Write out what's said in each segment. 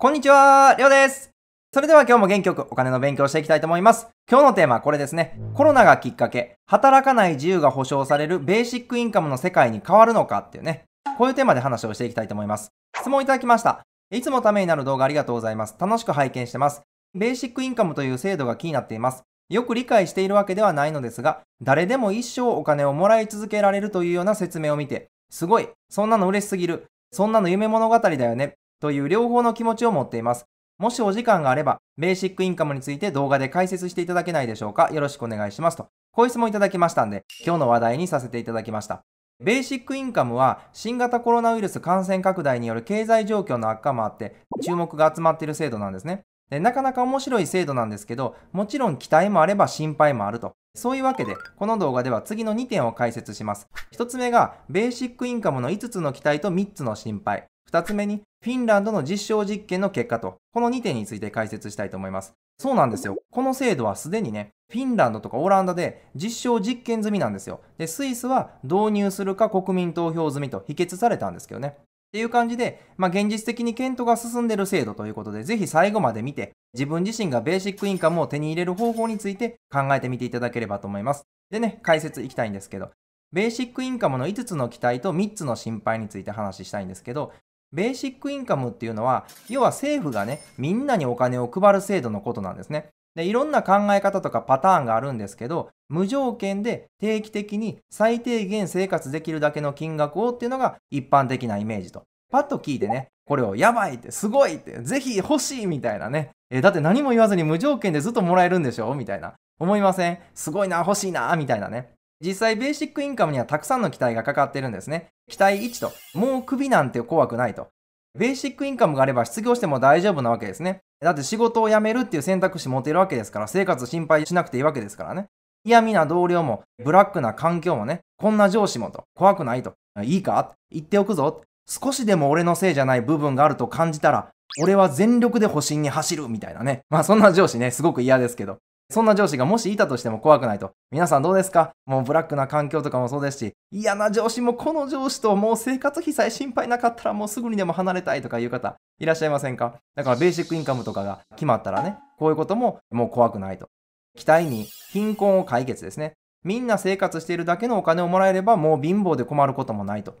こんにちは、りょうです。それでは今日も元気よくお金の勉強していきたいと思います。今日のテーマはこれですね。コロナがきっかけ、働かない自由が保障されるベーシックインカムの世界に変わるのかっていうね、こういうテーマで話をしていきたいと思います。質問いただきました。いつもためになる動画ありがとうございます。楽しく拝見してます。ベーシックインカムという制度が気になっています。よく理解しているわけではないのですが、誰でも一生お金をもらい続けられるというような説明を見て、すごい、そんなの嬉しすぎる、そんなの夢物語だよね、という両方の気持ちを持っています。もしお時間があれば、ベーシックインカムについて動画で解説していただけないでしょうかよろしくお願いしますと。こういう質問いただきましたんで、今日の話題にさせていただきました。ベーシックインカムは新型コロナウイルス感染拡大による経済状況の悪化もあって注目が集まっている制度なんですねで。なかなか面白い制度なんですけど、もちろん期待もあれば心配もあると。そういうわけで、この動画では次の2点を解説します。1つ目が、ベーシックインカムの5つの期待と3つの心配。2つ目に、フィンランドの実証実験の結果と、この2点について解説したいと思います。そうなんですよ。この制度はすでにね、フィンランドとかオランダで実証実験済みなんですよ。で、スイスは導入するか国民投票済みと否決されたんですけどね。っていう感じで、まあ、現実的に検討が進んでる制度ということで、ぜひ最後まで見て、自分自身がベーシックインカムを手に入れる方法について考えてみていただければと思います。でね、解説いきたいんですけど、ベーシックインカムの5つの期待と3つの心配について話したいんですけど、ベーシックインカムっていうのは、要は政府がね、みんなにお金を配る制度のことなんですね。で、いろんな考え方とかパターンがあるんですけど、無条件で定期的に最低限生活できるだけの金額をっていうのが一般的なイメージと。パッと聞いてね、これをやばいって、すごいって、ぜひ欲しいみたいなね。え、だって何も言わずに無条件でずっともらえるんでしょみたいな。思いませんすごいな、欲しいな、みたいなね。実際ベーシックインカムにはたくさんの期待がかかってるんですね。期待1と、もうクビなんて怖くないと。ベーシックインカムがあれば失業しても大丈夫なわけですね。だって仕事を辞めるっていう選択肢持てるわけですから、生活心配しなくていいわけですからね。嫌味な同僚も、ブラックな環境もね、こんな上司もと、怖くないと、いいか言っておくぞ。少しでも俺のせいじゃない部分があると感じたら、俺は全力で保身に走るみたいなね。まあそんな上司ね、すごく嫌ですけど。そんな上司がもしいたとしても怖くないと。皆さんどうですかもうブラックな環境とかもそうですし、嫌な上司もこの上司ともう生活費さえ心配なかったらもうすぐにでも離れたいとかいう方いらっしゃいませんかだからベーシックインカムとかが決まったらね、こういうことももう怖くないと。期待に貧困を解決ですね。みんな生活しているだけのお金をもらえればもう貧乏で困ることもないと。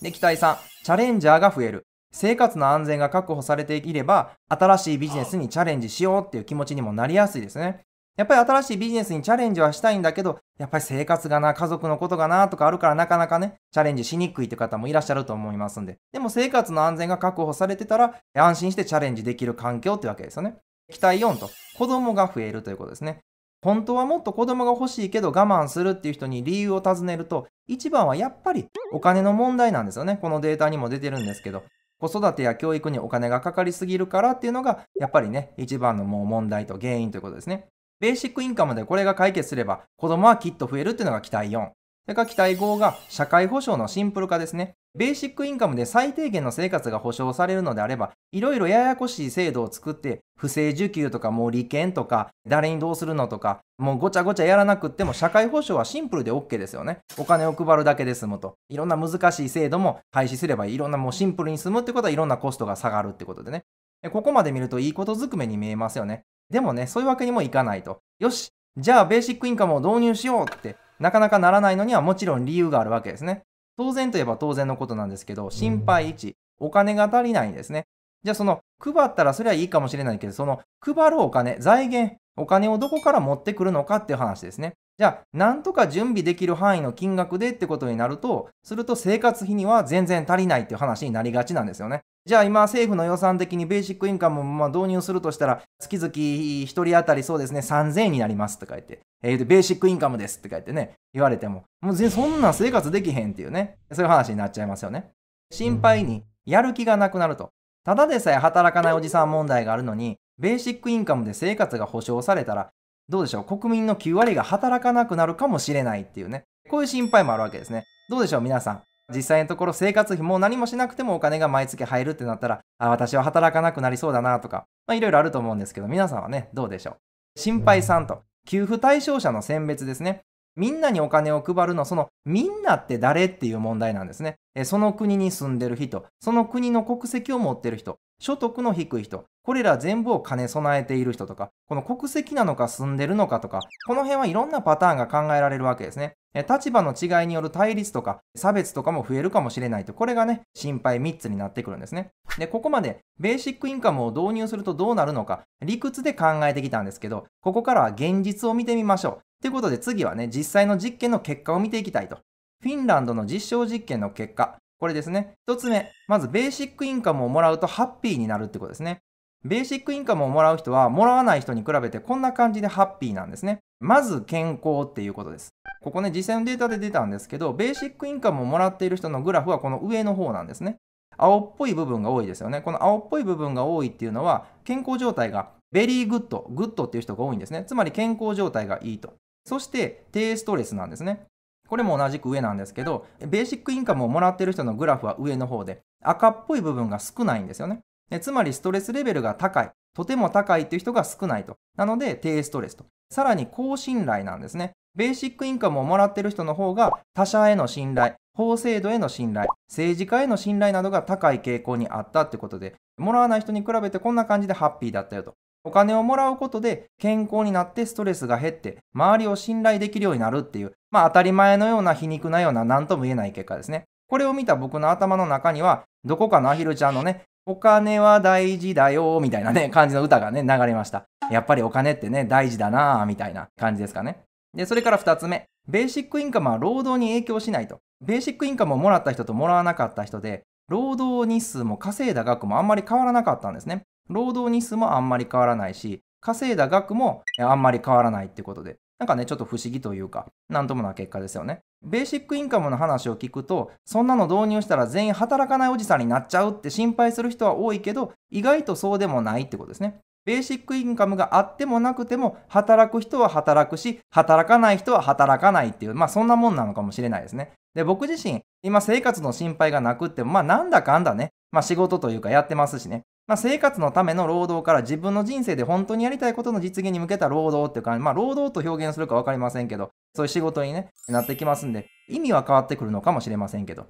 で、期待3、チャレンジャーが増える。生活の安全が確保されていれば、新しいビジネスにチャレンジしようっていう気持ちにもなりやすいですね。やっぱり新しいビジネスにチャレンジはしたいんだけど、やっぱり生活がな、家族のことがなとかあるからなかなかね、チャレンジしにくいって方もいらっしゃると思いますんで。でも生活の安全が確保されてたら、安心してチャレンジできる環境ってわけですよね。期待4と、子供が増えるということですね。本当はもっと子供が欲しいけど我慢するっていう人に理由を尋ねると、一番はやっぱりお金の問題なんですよね。このデータにも出てるんですけど。子育てや教育にお金がかかりすぎるからっていうのが、やっぱりね、一番のもう問題と原因ということですね。ベーシックインカムでこれが解決すれば、子供はきっと増えるっていうのが期待4。それから期待5が社会保障のシンプル化ですね。ベーシックインカムで最低限の生活が保障されるのであれば、いろいろややこしい制度を作って、不正受給とかもう利権とか、誰にどうするのとか、もうごちゃごちゃやらなくっても社会保障はシンプルで OK ですよね。お金を配るだけで済むと。いろんな難しい制度も廃止すればいろんなもうシンプルに済むってことはいろんなコストが下がるってことでね。ここまで見るといいことずくめに見えますよね。でもね、そういうわけにもいかないと。よし、じゃあベーシックインカムを導入しようってなかなかならないのにはもちろん理由があるわけですね。当然といえば当然のことなんですけど、心配1、お金が足りないんですね。じゃあその配ったらそれはいいかもしれないけど、その配るお金、財源、お金をどこから持ってくるのかっていう話ですね。じゃあ、なんとか準備できる範囲の金額でってことになると、すると生活費には全然足りないっていう話になりがちなんですよね。じゃあ今政府の予算的にベーシックインカムも導入するとしたら、月々1人当たりそうですね、3000円になりますとか言って、えー、ベーシックインカムですって書いてね、言われても、もう全然そんな生活できへんっていうね、そういう話になっちゃいますよね。心配にやる気がなくなると。ただでさえ働かないおじさん問題があるのに、ベーシックインカムで生活が保障されたら、どうでしょう、国民の9割が働かなくなるかもしれないっていうね、こういう心配もあるわけですね。どうでしょう、皆さん。実際のところ生活費も何もしなくてもお金が毎月入るってなったら、あ私は働かなくなりそうだなとか、まあ、いろいろあると思うんですけど、皆さんはね、どうでしょう。心配さんと、給付対象者の選別ですね。みんなにお金を配るの、そのみんなって誰っていう問題なんですね。その国に住んでる人、その国の国籍を持ってる人、所得の低い人、これら全部を兼ね備えている人とか、この国籍なのか住んでるのかとか、この辺はいろんなパターンが考えられるわけですね。立場の違いによる対立とか差別とかも増えるかもしれないと、これがね、心配3つになってくるんですね。で、ここまでベーシックインカムを導入するとどうなるのか、理屈で考えてきたんですけど、ここからは現実を見てみましょう。ということで次はね、実際の実験の結果を見ていきたいと。フィンランドの実証実験の結果、これですね。1つ目、まずベーシックインカムをもらうとハッピーになるってことですね。ベーシックインカムをもらう人は、もらわない人に比べてこんな感じでハッピーなんですね。まず健康っていうことです。ここね、実際のデータで出たんですけど、ベーシックインカムをもらっている人のグラフはこの上の方なんですね。青っぽい部分が多いですよね。この青っぽい部分が多いっていうのは、健康状態がベリーグッド、グッドっていう人が多いんですね。つまり健康状態がいいと。そして、低ストレスなんですね。これも同じく上なんですけど、ベーシックインカムをもらっている人のグラフは上の方で、赤っぽい部分が少ないんですよね。えつまりストレスレベルが高い、とても高いという人が少ないと。なので低ストレスと。さらに高信頼なんですね。ベーシックインカムをもらってる人の方が他者への信頼、法制度への信頼、政治家への信頼などが高い傾向にあったってことで、もらわない人に比べてこんな感じでハッピーだったよと。お金をもらうことで健康になってストレスが減って周りを信頼できるようになるっていう、まあ当たり前のような皮肉なような何とも言えない結果ですね。これを見た僕の頭の中には、どこかのアヒルちゃんのね、お金は大事だよ、みたいなね、感じの歌がね、流れました。やっぱりお金ってね、大事だなみたいな感じですかね。で、それから二つ目。ベーシックインカムは労働に影響しないと。ベーシックインカムをもらった人ともらわなかった人で、労働日数も稼いだ額もあんまり変わらなかったんですね。労働日数もあんまり変わらないし、稼いだ額もあんまり変わらないってことで。なんかね、ちょっと不思議というか、なんともな結果ですよね。ベーシックインカムの話を聞くと、そんなの導入したら全員働かないおじさんになっちゃうって心配する人は多いけど、意外とそうでもないってことですね。ベーシックインカムがあってもなくても、働く人は働くし、働かない人は働かないっていう、まあそんなもんなのかもしれないですね。で、僕自身、今生活の心配がなくっても、まあなんだかんだね、まあ仕事というかやってますしね。まあ、生活のための労働から自分の人生で本当にやりたいことの実現に向けた労働っていうか、まあ、労働と表現するか分かりませんけど、そういう仕事に、ね、なってきますんで、意味は変わってくるのかもしれませんけど。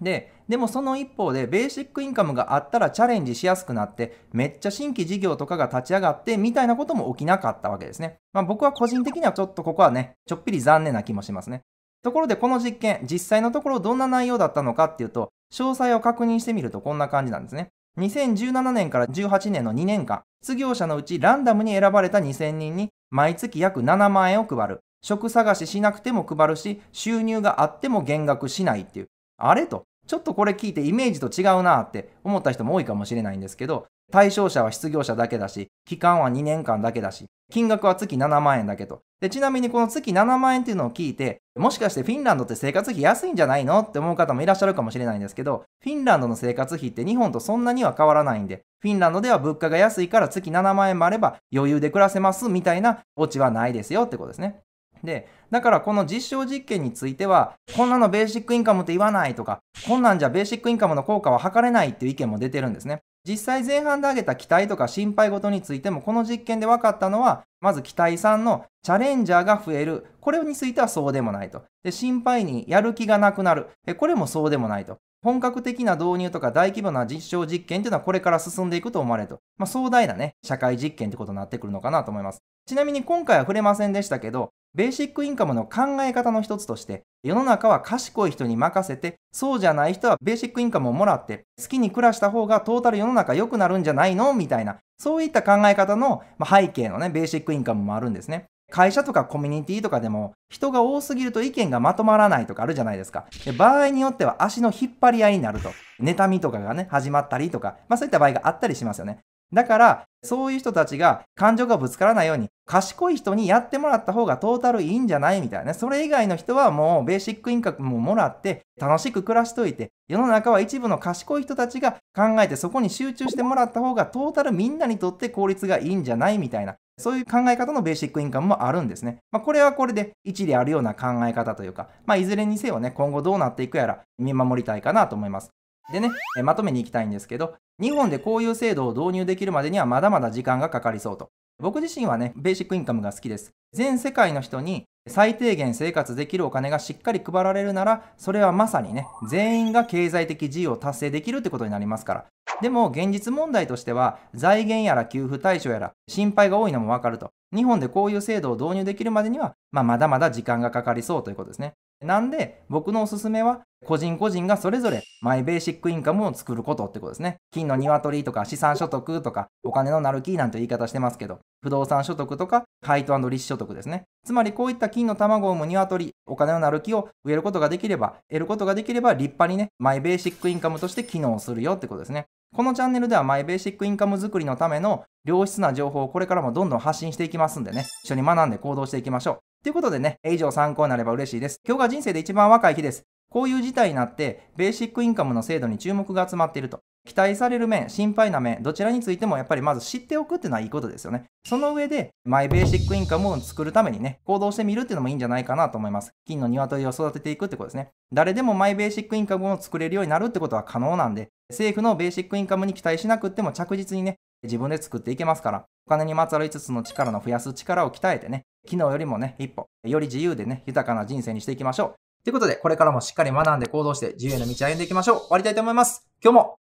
で、でもその一方で、ベーシックインカムがあったらチャレンジしやすくなって、めっちゃ新規事業とかが立ち上がって、みたいなことも起きなかったわけですね。まあ、僕は個人的にはちょっとここはね、ちょっぴり残念な気もしますね。ところでこの実験、実際のところどんな内容だったのかっていうと、詳細を確認してみるとこんな感じなんですね。2017年から18年の2年間、失業者のうちランダムに選ばれた2000人に毎月約7万円を配る。職探ししなくても配るし、収入があっても減額しないっていう。あれと、ちょっとこれ聞いてイメージと違うなって思った人も多いかもしれないんですけど、対象者は失業者だけだし、期間は2年間だけだし、金額は月7万円だけと。で、ちなみにこの月7万円っていうのを聞いて、もしかしてフィンランドって生活費安いんじゃないのって思う方もいらっしゃるかもしれないんですけど、フィンランドの生活費って日本とそんなには変わらないんで、フィンランドでは物価が安いから月7万円もあれば余裕で暮らせますみたいなオチはないですよってことですね。で、だからこの実証実験については、こんなのベーシックインカムって言わないとか、こんなんじゃベーシックインカムの効果は測れないっていう意見も出てるんですね。実際前半で挙げた期待とか心配事についてもこの実験で分かったのは、まず期待さんのチャレンジャーが増える。これについてはそうでもないと。で、心配にやる気がなくなる。これもそうでもないと。本格的な導入とか大規模な実証実験というのはこれから進んでいくと思われると。まあ、壮大なね、社会実験ってことになってくるのかなと思います。ちなみに今回は触れませんでしたけど、ベーシックインカムの考え方の一つとして、世の中は賢い人に任せて、そうじゃない人はベーシックインカムをもらって、好きに暮らした方がトータル世の中良くなるんじゃないのみたいな、そういった考え方の背景のね、ベーシックインカムもあるんですね。会社とかコミュニティとかでも人が多すぎると意見がまとまらないとかあるじゃないですか。で場合によっては足の引っ張り合いになると。妬みとかがね、始まったりとか、まあそういった場合があったりしますよね。だから、そういう人たちが感情がぶつからないように、賢い人にやってもらった方がトータルいいんじゃないみたいなね。それ以外の人はもうベーシックインカムももらって、楽しく暮らしといて、世の中は一部の賢い人たちが考えてそこに集中してもらった方がトータルみんなにとって効率がいいんじゃないみたいな。そういう考え方のベーシックインカムもあるんですね。まあ、これはこれで一理あるような考え方というか、まあ、いずれにせよね、今後どうなっていくやら見守りたいかなと思います。でね、えまとめに行きたいんですけど、日本でこういう制度を導入できるまでにはまだまだ時間がかかりそうと。僕自身はね、ベーシックインカムが好きです。全世界の人に最低限生活できるお金がしっかり配られるなら、それはまさにね、全員が経済的自由を達成できるってことになりますから。でも現実問題としては、財源やら給付対象やら心配が多いのもわかると。日本でこういう制度を導入できるまでには、まあ、まだまだ時間がかかりそうということですね。なんで、僕のおすすめは、個人個人がそれぞれマイベーシックインカムを作ることってことですね。金の鶏とか資産所得とかお金のなる木なんて言い方してますけど、不動産所得とか配当利子所得ですね。つまりこういった金の卵を産む鶏、お金のなる木を植えることができれば、得ることができれば立派にね、マイベーシックインカムとして機能するよってことですね。このチャンネルではマイベーシックインカム作りのための良質な情報をこれからもどんどん発信していきますんでね、一緒に学んで行動していきましょう。ということでね、以上参考になれば嬉しいです。今日が人生で一番若い日です。こういう事態になって、ベーシックインカムの制度に注目が集まっていると。期待される面、心配な面、どちらについてもやっぱりまず知っておくっていうのはいいことですよね。その上で、マイベーシックインカムを作るためにね、行動してみるっていうのもいいんじゃないかなと思います。金の鶏を育てていくってことですね。誰でもマイベーシックインカムを作れるようになるってことは可能なんで、政府のベーシックインカムに期待しなくっても着実にね、自分で作っていけますから、お金にまつわる5つの力の増やす力を鍛えてね、昨日よりもね、一歩、より自由でね、豊かな人生にしていきましょう。ということで、これからもしっかり学んで行動して自由の道歩んでいきましょう。終わりたいと思います。今日も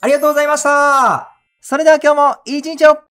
ありがとうございましたそれでは今日もいい一日を